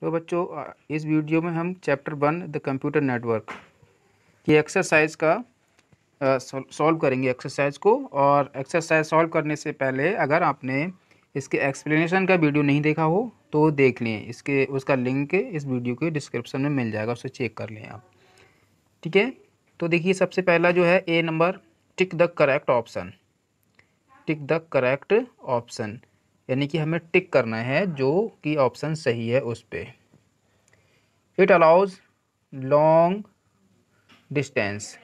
तो बच्चों इस वीडियो में हम chapter one the computer network की एक्सरसाइज का सॉल्व करेंगे एक्सरसाइज को और एक्सरसाइज सॉल्व करने से पहले अगर आपने इसके एक्सप्लेनेशन का वीडियो नहीं देखा हो तो देख लें इसके उसका लिंक इस वीडियो के डिस्क्रिप्शन में मिल जाएगा उसे चेक कर लें आप ठीक है तो देखिए सबसे पहला जो है A number tick the correct option tick the correct option यानी कि हमें टिक करना है जो कि ऑप्शन सही है उस पर it allows long distance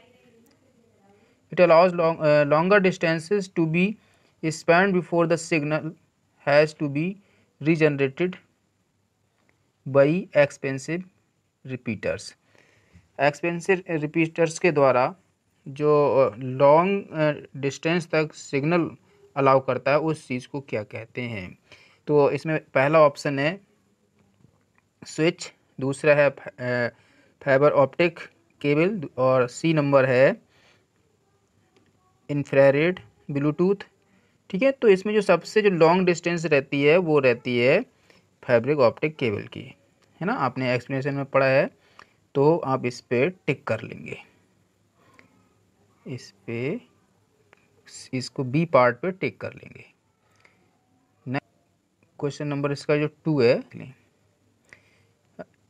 it allows longer distance to be spend before the signal has to be regenerated by expensive repeaters expensive repeaters के द्वारा जो लॉन्ग uh, डिस्टेंस uh, तक सिग्नल अलाउ करता है उस चीज़ को क्या कहते हैं तो इसमें पहला ऑप्शन है स्विच दूसरा है फाइबर ऑप्टिक केबल और सी नंबर है इन्फ्रारेड ब्लूटूथ ठीक है तो इसमें जो सबसे जो लॉन्ग डिस्टेंस रहती है वो रहती है फैब्रिक ऑप्टिक केबल की है ना आपने एक्सप्लेनेशन में पढ़ा है तो आप इस पर टिक कर लेंगे इस पर इसको बी पार्ट पे टेक कर लेंगे क्वेश्चन नंबर इसका जो टू है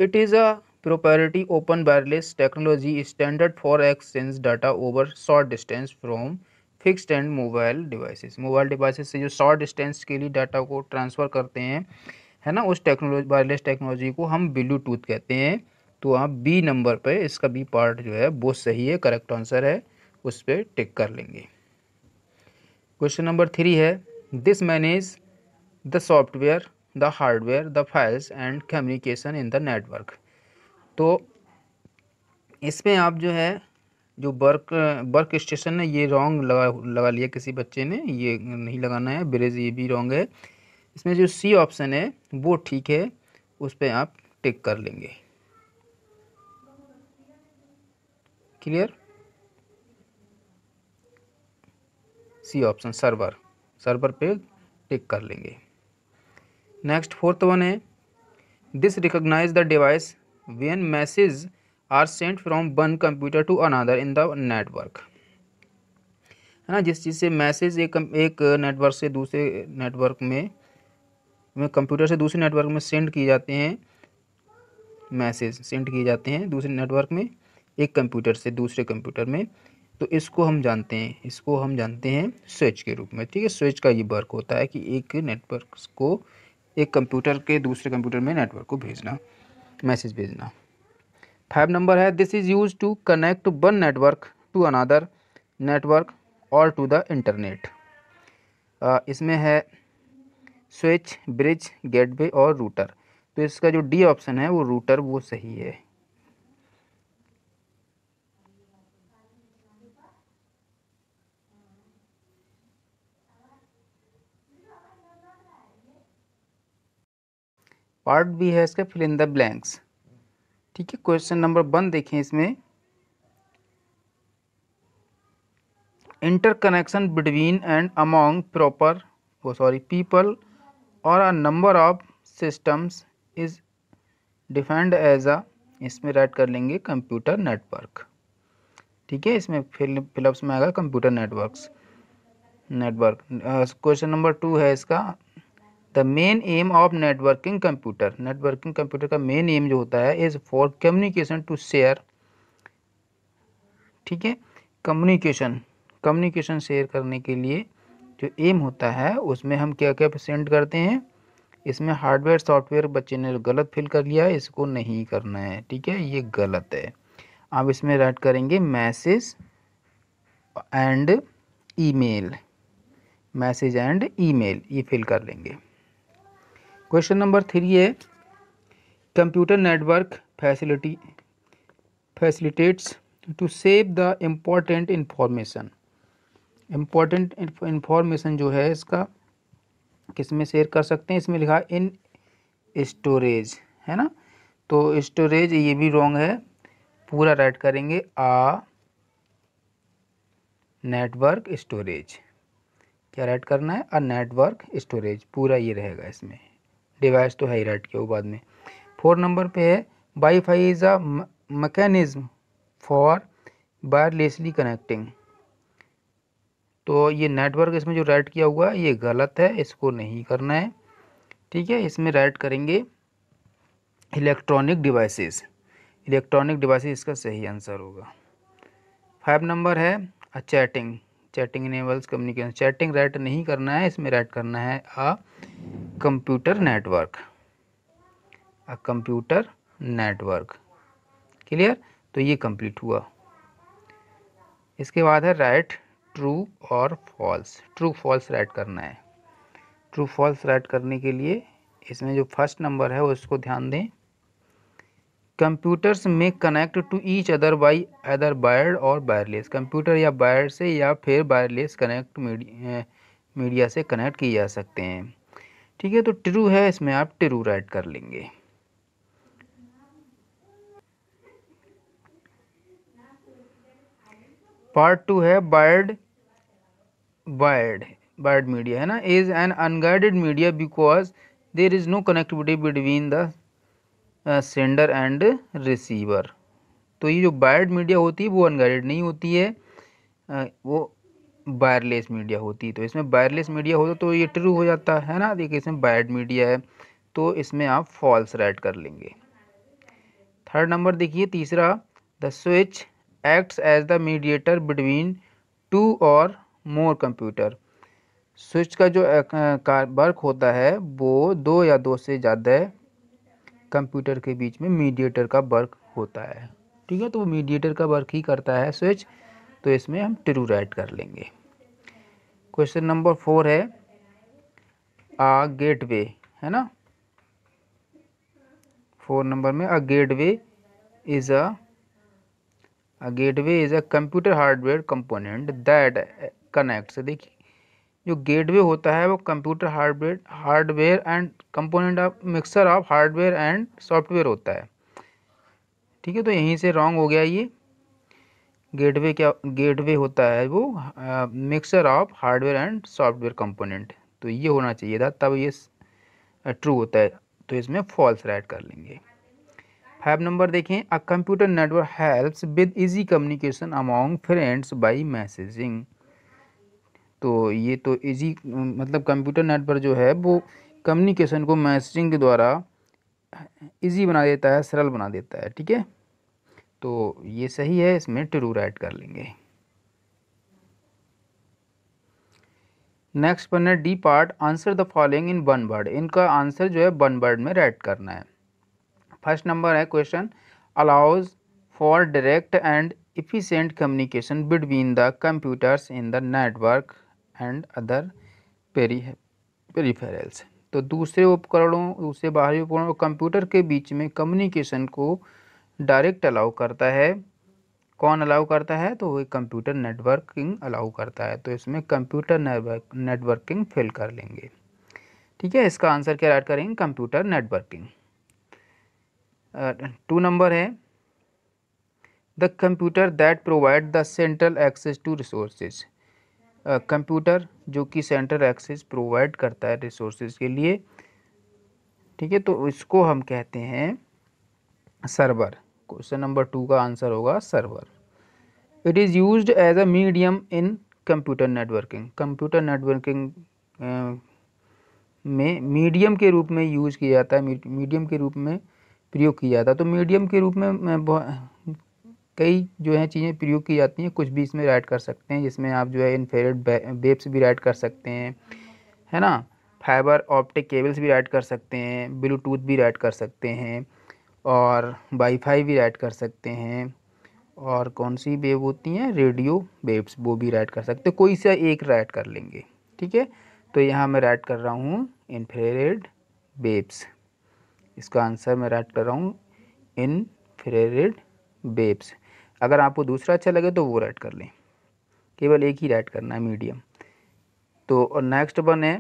it is a proprietary open wireless technology standard for exchange data over short distance from fixed and mobile devices mobile devices से जो शॉर्ट डिस्टेंस के लिए डाटा को ट्रांसफ़र करते हैं है ना उस टेक्नोलॉजी वायरलेस टेक्नोलॉजी को हम ब्लूटूथ कहते हैं तो आप बी नंबर पर इसका बी पार्ट जो है वो सही है करेक्ट आंसर है उस पर टिक कर लेंगे क्वेश्चन नंबर थ्री है this manage the software the hardware the files and communication in the network तो इसमें आप जो है जो वर्क वर्क स्टेशन है ये रॉन्ग लगा लगा लिया किसी बच्चे ने ये नहीं लगाना है ब्रेज ये भी रॉन्ग है इसमें जो सी ऑप्शन है वो ठीक है उस पर आप टिक कर लेंगे clear C option server server पे टिक कर लेंगे नेक्स्ट फोर्थ वन है this recognise the device when message are sent from one computer to another in the network है ना जिस चीज़ से मैसेज एक एक नेटवर्क से दूसरे नेटवर्क में में कंप्यूटर से दूसरे नेटवर्क में सेंड किए जाते हैं मैसेज सेंड किए जाते हैं दूसरे नेटवर्क में एक कंप्यूटर से दूसरे कंप्यूटर में तो इसको हम जानते हैं इसको हम जानते हैं स्विच के रूप में ठीक है स्विच का ये वर्क होता है कि एक नेटवर्क को एक कंप्यूटर के दूसरे कंप्यूटर में नेटवर्क को भेजना मैसेज भेजना फाइव नंबर है this is use to connect one network to another network और टू द इंटरनेट इसमें है स्विच ब्रिज गेटवे और रूटर तो इसका जो डी ऑप्शन है वो रूटर वो सही है पार्ट भी है इसका फिल इन द ब्लैंक्स ठीक है क्वेश्चन नंबर वन देखें इसमें inter connection between and among proper वो सॉरी पीपल और a number of systems is defined as a इसमें राइट कर लेंगे कंप्यूटर नेटवर्क ठीक है इसमें फिल फिलअप्स में आएगा computer networks network question number two है इसका the main aim of networking computer networking computer का मेन एम जो होता है is for communication to share ठीक है कम्युनिकेशन कम्युनिकेशन शेयर करने के लिए जो एम होता है उसमें हम क्या क्या सेंड करते हैं इसमें हार्डवेयर सॉफ्टवेयर बच्चे ने गलत फिल कर लिया है इसको नहीं करना है ठीक है ये गलत है आप इसमें राइट करेंगे message and email message and email ये फिल कर लेंगे क्वेश्चन नंबर थ्री है computer network facility facilitates to save the important information important information जो है इसका किस में शेयर कर सकते हैं इसमें लिखा इन स्टोरेज है ना तो स्टोरेज ये भी रॉन्ग है पूरा राइट करेंगे आ नेटवर्क स्टोरेज क्या राइट करना है अ नेटवर्क स्टोरेज पूरा ये रहेगा इसमें डिवाइस तो है ही राइट के वो बाद में फोर नंबर पे है WiFi is a mechanism for wirelessly connecting तो ये नेटवर्क इसमें जो राइट किया हुआ है ये गलत है इसको नहीं करना है ठीक है इसमें राइट करेंगे इलेक्ट्रॉनिक डिवाइसेस इलेक्ट्रॉनिक डिवाइसेस इसका सही आंसर होगा फाइव नंबर है a chatting chatting enables communication chatting write नहीं करना है इसमें राइट करना है a computer network a computer network clear तो ये कंप्लीट हुआ इसके बाद है राइट ट्रू और फॉल्स ट्रू फॉल्स राइट करना है ट्रू फॉल्स राइट करने के लिए इसमें जो फर्स्ट नंबर है उसको ध्यान दें कंप्यूटर्स में connect to each other by other wired और वायरलेस कंप्यूटर या वायर से या फिर वायरलेस कनेक्ट मीडिया से कनेक्ट किए जा सकते हैं ठीक है तो ट्रू है इसमें आप ट्रू राइट कर लेंगे पार्ट टू है वायर्ड वायर्ड वायर्ड मीडिया है ना is an unguided media because there is no connectivity between the sender and receiver तो ये जो वायर्ड मीडिया होती है वो अनगाइडेड नहीं होती है वो वायरलेस मीडिया होती है तो इसमें वायरलेस मीडिया होता तो ये ट्रू हो जाता है ना देखिए इसमें वायर्ड मीडिया है तो इसमें आप फॉल्स राइट कर लेंगे थर्ड नंबर देखिए तीसरा the switch acts as the mediator between two or more computer switch का जो वर्क होता है वो दो या दो से ज़्यादा कंप्यूटर के बीच में मीडिएटर का वर्क होता है ठीक है तो वो मीडिएटर का वर्क ही करता है स्विच तो इसमें हम ट्रू राइट कर लेंगे क्वेश्चन नंबर फोर है आ गेटवे है ना फोर नंबर में a gateway is a gateway is a computer hardware component that connects देखिए जो गेटवे होता है वो computer hardware hardware and component of mixture of hardware and software होता है ठीक है तो यहीं से रॉन्ग हो गया ये गेटवे क्या गेटवे होता है वो mixture of hardware and software component तो ये होना चाहिए था तब ये ट्रू होता है तो इसमें फॉल्स राइट कर लेंगे फाइव नंबर देखें a computer network helps with easy communication among friends by messaging तो ये तो इजी मतलब कंप्यूटर नेट पर जो है वो कम्युनिकेशन को मैसेजिंग के द्वारा इजी बना देता है सरल बना देता है ठीक है तो ये सही है इसमें ट्रू ऐड कर लेंगे नेक्स्ट पर है D part answer the following in one word इनका आंसर जो है वन वर्ड में रेड करना है फर्स्ट नंबर है question allows for direct and efficient communication between the computers in the network and other peri peripherals तो दूसरे उपकरणों दूसरे बाहरी उपकरणों और कंप्यूटर के बीच में कम्युनिकेशन को डायरेक्ट अलाउ करता है कौन अलाउ करता है तो वही कंप्यूटर नेटवर्किंग अलाउ करता है तो इसमें कंप्यूटर नेटवर्क नेटवर्किंग फिल कर लेंगे ठीक है इसका आंसर क्या राइट करेंगे कंप्यूटर नेटवर्किंग टू नंबर है the computer that provide the central access to resources computer जो कि सेंटर एक्सेस प्रोवाइड करता है रिसोर्सेज के लिए ठीक है तो इसको हम कहते हैं सर्वर क्वेश्चन नंबर टू का आंसर होगा server it is use as a medium in computer networking computer networking में मीडियम के रूप में यूज किया जाता है मीडियम के रूप में प्रयोग किया जाता है तो मीडियम के रूप में कई जो है चीज़ें प्रयोग की जाती हैं कुछ भी इसमें ऐड कर सकते हैं जिसमें आप जो है इनफेरेड वेब्स भी ऐड कर सकते हैं है ना फाइबर ऑप्टिक केबल्स भी ऐड कर सकते हैं ब्लूटूथ भी ऐड कर सकते हैं और वाईफाई भी ऐड कर सकते हैं और कौन सी वेब होती हैं रेडियो वेब्स वो भी ऐड कर सकते हैं कोई सा एक ऐड कर लेंगे ठीक है तो यहाँ मैं ऐड कर रहा हूँ इन्फ्रेरेड वेब्स इसका आंसर मैं ऐड कर रहा हूँ इन्फ्रेरेड वेब्स अगर आपको दूसरा अच्छा लगे तो वो राइट कर लें केवल एक ही रेड करना है मीडियम तो और नेक्स्ट वन है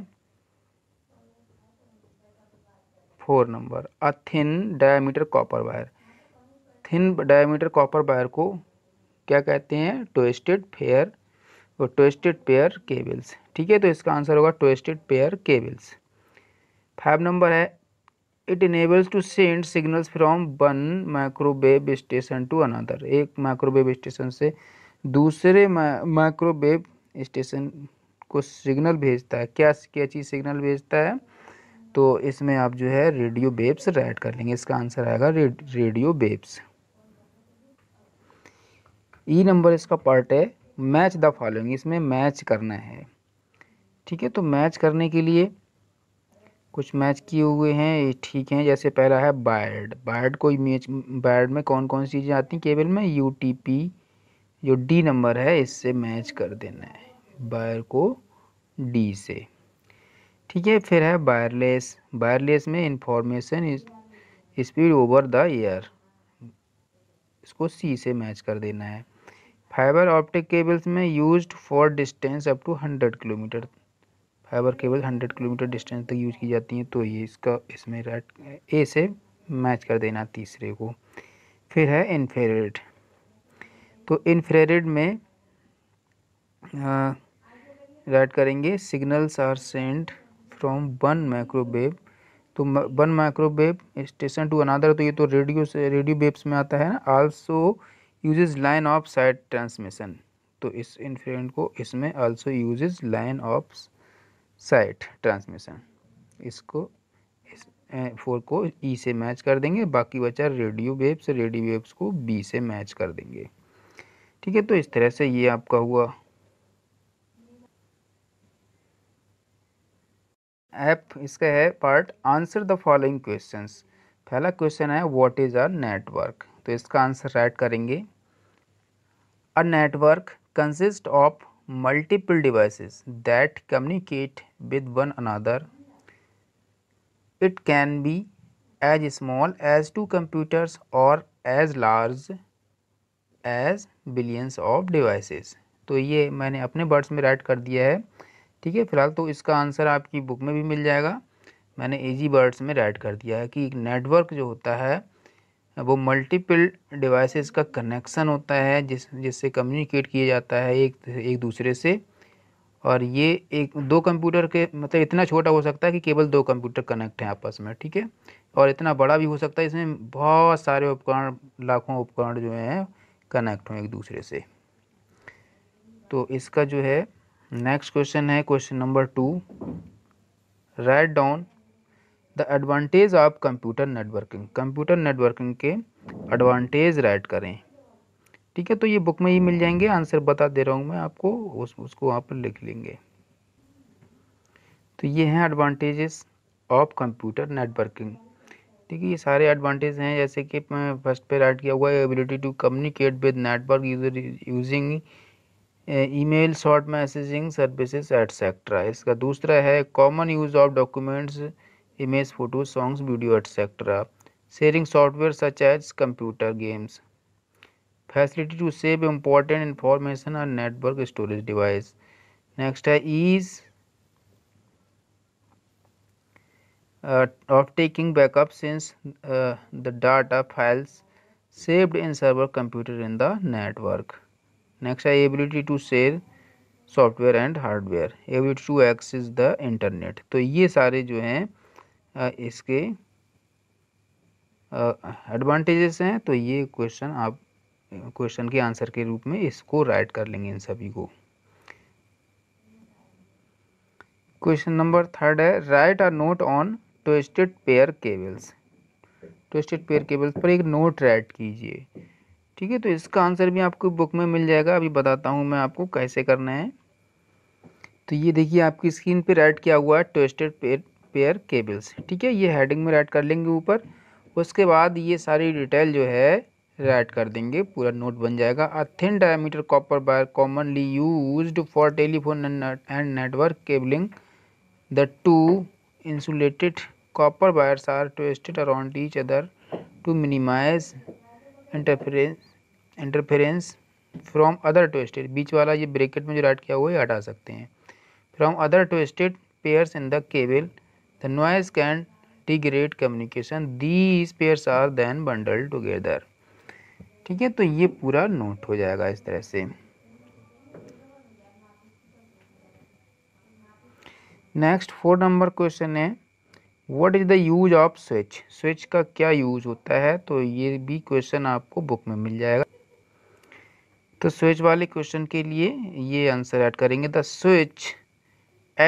four number a thin diameter copper wire thin diameter copper wire को क्या कहते हैं ट्विस्टेड फेयर और ट्विस्टेड पेयर केबल्स ठीक है तो इसका आंसर होगा twisted pair cables five number है it enables to send signals from one microwave station to another एक माइक्रोवेव स्टेशन से दूसरे माइक्रोवेव स्टेशन को सिग्नल भेजता है क्या क्या चीज़ सिग्नल भेजता है तो इसमें आप जो है रेडियो बेब्स राइट कर लेंगे इसका आंसर आएगा रेडियो बेब्स ई नंबर इसका पार्ट है मैच द फॉलोइंग इसमें मैच करना है ठीक है तो मैच करने के लिए कुछ मैच किए हुए हैं ठीक हैं जैसे पहला है बायर्ड बायर्ड को इमेज बायर्ड में कौन कौन सी चीज़ें आती हैं केबल में यू जो डी नंबर है इससे मैच कर देना है बायर को डी से ठीक है फिर है वायरलेस वायरलेस में information speed over the air इसको सी से मैच कर देना है फाइबर ऑप्टिक केबल्स में used for distance up to hundred kilometre fibre cable hundred kilometre distance तक यूज की जाती हैं तो ये इसका इसमें राइट ए से मैच कर देना तीसरे को फिर है इन्फ्रेरेड तो इन्फ्रेरेड में राइट करेंगे signals are sent from one microwave to one microwave station to another तो ये तो रेडियो से रेडियो वेब्स में आता है ना also use line of sight transmission तो इस इन्फ्रेंट को इसमें also uses line of sight transmission इसको इस फोर को ई से मैच कर देंगे बाकी बचा रेडियो वेव्स रेडियो वेव्स को बी से मैच कर देंगे ठीक है तो इस तरह से ये आपका हुआ एप इसका है part answer the following questions पहला क्वेश्चन है व्हाट इज़ अ नेटवर्क तो इसका आंसर राइट करेंगे a network consist of multiple devices that communicate with one another. It can be as small as two computers or as large as billions of devices. तो ये मैंने अपने words में right कर दिया है ठीक है फिलहाल तो इसका आंसर आपकी बुक में भी मिल जाएगा मैंने इजी वर्ड्स में राइट कर दिया है कि नेटवर्क जो होता है वो मल्टीपल डिवाइसेस का कनेक्शन होता है जिस जिससे कम्युनिकेट किया जाता है एक एक दूसरे से और ये एक दो कंप्यूटर के मतलब इतना छोटा हो सकता है कि केवल दो कंप्यूटर कनेक्ट हैं आपस में ठीक है और इतना बड़ा भी हो सकता है इसमें बहुत सारे उपकरण लाखों उपकरण जो हैं कनेक्ट हों एक दूसरे से तो इसका जो है नेक्स्ट क्वेश्चन है question number two write down the advantage of computer networking computer networking के एडवांटेज राइट करें ठीक है तो ये बुक में ही मिल जाएंगे आंसर बता दे रहा हूँ मैं आपको उस उसको वहाँ पर लिख लेंगे तो ये हैं एडवांटेजेस ऑफ कंप्यूटर नेटवर्किंग ठीक है ये सारे एडवांटेज हैं जैसे कि मैं फर्स्ट पे राइट किया हुआ है ability to communicate with network user using email short messaging services etcetera इसका दूसरा है common use of documents image photos songs video etc sharing software such as computer games facility to save important information on network storage device next है ease uh, of taking backup since uh, the data files saved in server computer in the network next है ability to share software and hardware ability to access the internet तो ये सारे जो हैं इसके advantages हैं तो ये क्वेश्चन आप क्वेश्चन के आंसर के रूप में इसको राइट कर लेंगे इन सभी को क्वेश्चन नंबर थर्ड है write a note on twisted pair cables twisted pair cables पर एक नोट राइट कीजिए ठीक है तो इसका आंसर भी आपको बुक में मिल जाएगा अभी बताता हूँ मैं आपको कैसे करना है तो ये देखिए आपकी स्क्रीन पे राइट किया हुआ है ट्विस्टेड पेयर स्पेयर केबल्स ठीक है ये हेडिंग में राइट कर लेंगे ऊपर उसके बाद ये सारी डिटेल जो है राइट कर देंगे पूरा नोट बन जाएगा a thin diameter copper wire commonly used for telephone and network cabling the two insulated copper wires are twisted around each other to minimise interference interference from other twisted बीच वाला ये bracket में जो right किया हुआ है हटा सकते हैं from other twisted pairs in the cable The noise can degrade communication. These pairs are then bundled together. ठीक है तो ये पूरा नोट हो जाएगा इस तरह से नेक्स्ट फोर नंबर क्वेश्चन है what is the use of switch switch का क्या यूज होता है तो ये भी क्वेश्चन आपको बुक में मिल जाएगा तो स्विच वाले क्वेश्चन के लिए ये आंसर ऐड करेंगे the switch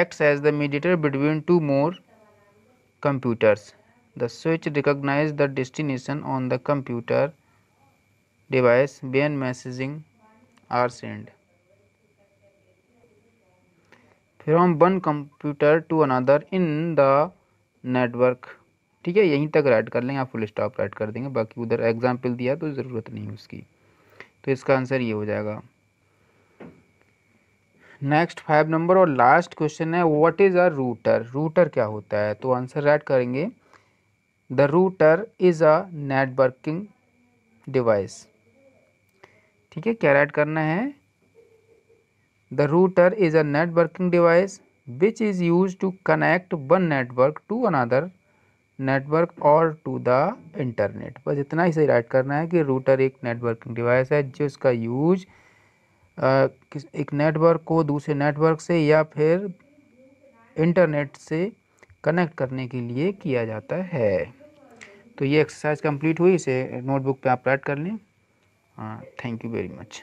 acts as the mediator between two more computers. The switch recognizes the destination on the computer device when messaging are sent. From one computer to another in the network. ठीक है यहीं तक right कर लेंगे आप full stop right कर देंगे बाकी उधर एग्जाम्पल दिया तो ज़रूरत नहीं उसकी तो इसका आंसर ये हो जाएगा नेक्स्ट फाइव नंबर और लास्ट क्वेश्चन है what is a router router क्या होता है तो आंसर राइट करेंगे the router is a networking device ठीक है क्या राइट करना है the router is a networking device which is use to connect one network to another network और टू द इंटरनेट बस इतना ही सही राइट करना है कि रूटर एक नेटवर्किंग डिवाइस है जिसका यूज़ एक नेटवर्क को दूसरे नेटवर्क से या फिर इंटरनेट से कनेक्ट करने के लिए किया जाता है तो ये एक्सरसाइज कंप्लीट हुई इसे नोटबुक पे आप राइट कर लें हाँ थैंक यू वेरी मच